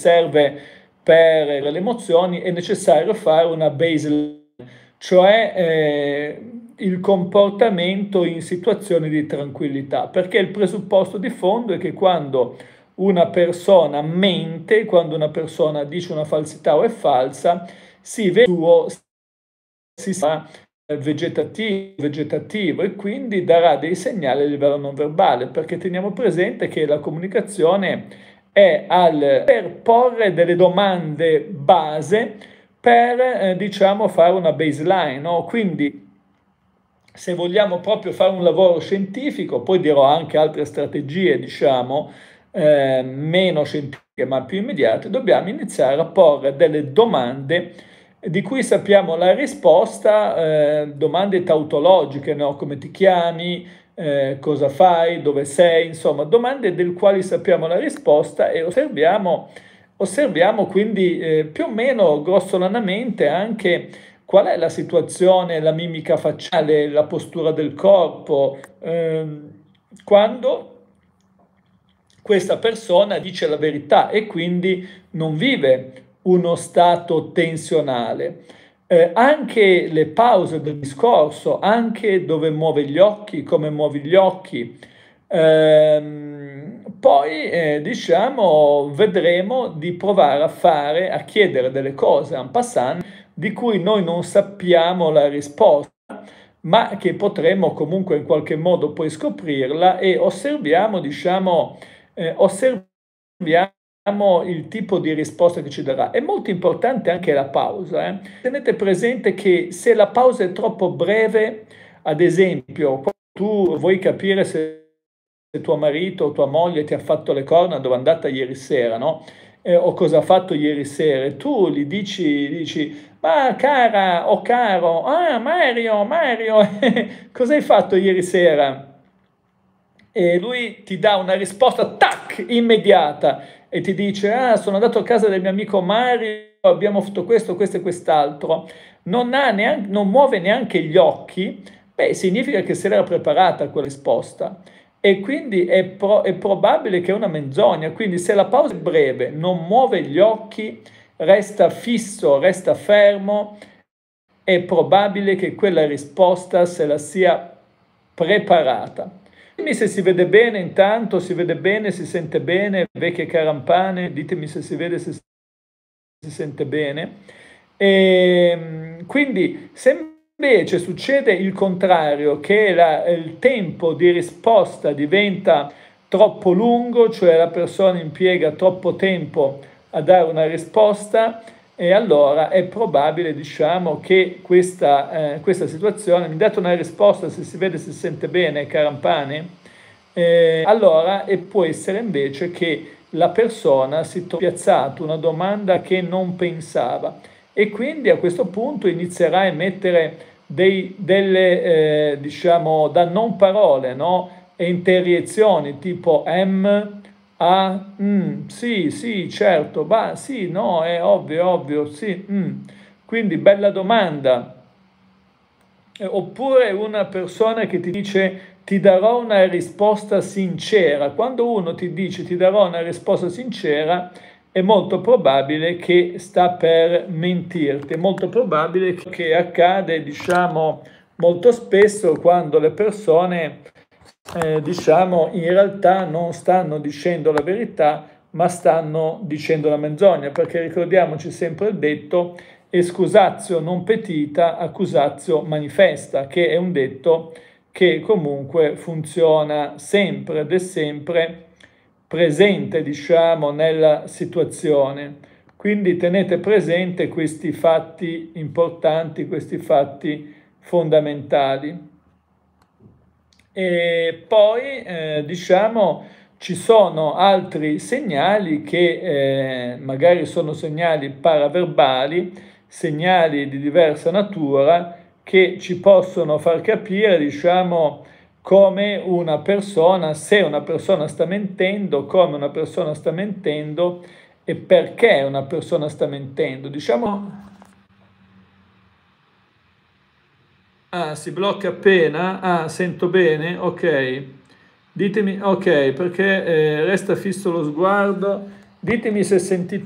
serve per le emozioni è necessario fare una baseline, cioè eh, il comportamento in situazioni di tranquillità, perché il presupposto di fondo è che quando una persona mente, quando una persona dice una falsità o è falsa, si vede il suo si eh, vegetativo, vegetativo e quindi darà dei segnali a livello non verbale, perché teniamo presente che la comunicazione è al per porre delle domande base per eh, diciamo fare una baseline, no? quindi se vogliamo proprio fare un lavoro scientifico, poi dirò anche altre strategie diciamo eh, meno scientifiche ma più immediate, dobbiamo iniziare a porre delle domande di cui sappiamo la risposta, eh, domande tautologiche, no? come ti chiami, eh, cosa fai, dove sei, insomma, domande del quali sappiamo la risposta e osserviamo, osserviamo quindi eh, più o meno grossolanamente anche qual è la situazione, la mimica facciale, la postura del corpo, ehm, quando questa persona dice la verità e quindi non vive uno stato tensionale eh, anche le pause del discorso, anche dove muove gli occhi, come muovi gli occhi. Ehm, poi eh, diciamo vedremo di provare a fare, a chiedere delle cose a un passante di cui noi non sappiamo la risposta, ma che potremo comunque in qualche modo poi scoprirla e osserviamo, diciamo, eh, osserviamo il tipo di risposta che ci darà. È molto importante anche la pausa. Eh? Tenete presente che se la pausa è troppo breve, ad esempio, tu vuoi capire se tuo marito o tua moglie ti ha fatto le corna dove è andata ieri sera, no? Eh, o cosa ha fatto ieri sera, e tu gli dici, dici, ma cara o oh caro, ah Mario, Mario, cosa hai fatto ieri sera? e lui ti dà una risposta tac immediata e ti dice ah sono andato a casa del mio amico Mario abbiamo fatto questo questo e quest'altro non, ha neanche, non muove neanche gli occhi beh significa che se l'era preparata quella risposta e quindi è, pro, è probabile che è una menzogna quindi se la pausa è breve non muove gli occhi resta fisso resta fermo è probabile che quella risposta se la sia preparata Ditemi se si vede bene intanto, si vede bene, si sente bene, vecchie carampane, ditemi se si vede, se si sente bene. E, ehm, quindi se invece succede il contrario, che la, il tempo di risposta diventa troppo lungo, cioè la persona impiega troppo tempo a dare una risposta, e allora è probabile diciamo, che questa, eh, questa, situazione, mi date una risposta se si vede, se si sente bene Carampani, eh, allora e può essere invece che la persona si trovi piazzata una domanda che non pensava e quindi a questo punto inizierà a emettere dei, delle, eh, diciamo, da non parole, no? interiezioni tipo M, Ah, mm, sì, sì, certo, ma sì, no, è ovvio, ovvio, sì. Mm. Quindi bella domanda. Eh, oppure una persona che ti dice ti darò una risposta sincera. Quando uno ti dice ti darò una risposta sincera, è molto probabile che sta per mentirti, è molto probabile che accade, diciamo, molto spesso quando le persone eh, diciamo, in realtà non stanno dicendo la verità, ma stanno dicendo la menzogna, perché ricordiamoci sempre il detto escusatio non petita, accusatio manifesta, che è un detto che comunque funziona sempre ed è sempre presente, diciamo, nella situazione. Quindi tenete presente questi fatti importanti, questi fatti fondamentali. E poi, eh, diciamo, ci sono altri segnali che eh, magari sono segnali paraverbali, segnali di diversa natura che ci possono far capire, diciamo, come una persona, se una persona sta mentendo, come una persona sta mentendo e perché una persona sta mentendo. Diciamo Ah, si blocca appena. Ah, sento bene. Ok. Ditemi, ok, perché eh, resta fisso lo sguardo. Ditemi se sentite.